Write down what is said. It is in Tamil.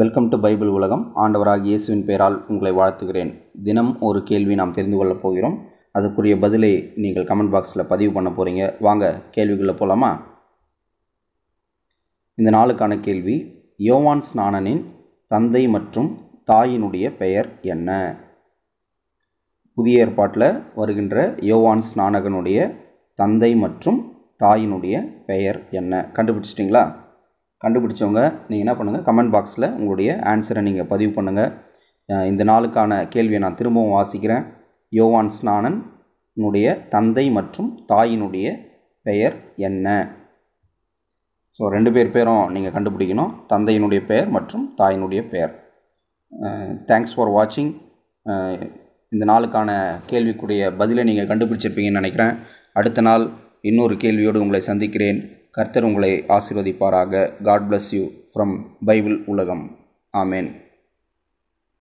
வெல்கம் டு பைபிள் உலகம் ஆண்டவராக இயேசுவின் பெயரால் உங்களை வாழ்த்துகிறேன் தினம் ஒரு கேள்வி நாம் தெரிந்து கொள்ளப் போகிறோம் அதுக்குரிய பதிலை நீங்கள் கமெண்ட் பாக்ஸில் பதிவு பண்ண போகிறீங்க வாங்க கேள்விக்குள்ளே போகலாமா இந்த நாளுக்கான கேள்வி யோவான் ஸ்நானனின் தந்தை மற்றும் தாயினுடைய பெயர் என்ன புதிய ஏற்பாட்டில் வருகின்ற யோவான் ஸ்நானகனுடைய தந்தை மற்றும் தாயினுடைய பெயர் என்ன கண்டுபிடிச்சிட்டிங்களா கண்டுபிடிச்சவங்க நீங்கள் என்ன பண்ணுங்கள் கமெண்ட் பாக்ஸில் உங்களுடைய ஆன்சரை நீங்கள் பதிவு பண்ணுங்கள் இந்த நாளுக்கான கேள்வியை நான் திரும்பவும் வாசிக்கிறேன் யோவான் ஸ்நானன் தந்தை மற்றும் தாயினுடைய பெயர் என்ன ஸோ ரெண்டு பேர் பேரும் நீங்கள் கண்டுபிடிக்கணும் தந்தையினுடைய பெயர் மற்றும் தாயினுடைய பெயர் தேங்க்ஸ் ஃபார் வாட்சிங் இந்த நாளுக்கான கேள்விக்குடைய பதிலை நீங்கள் கண்டுபிடிச்சிருப்பீங்கன்னு நினைக்கிறேன் அடுத்த நாள் இன்னொரு கேள்வியோடு உங்களை சந்திக்கிறேன் கர்த்தர் உங்களை ஆசிர்வதிப்பாராக God bless you from Bible உலகம் ஆமேன்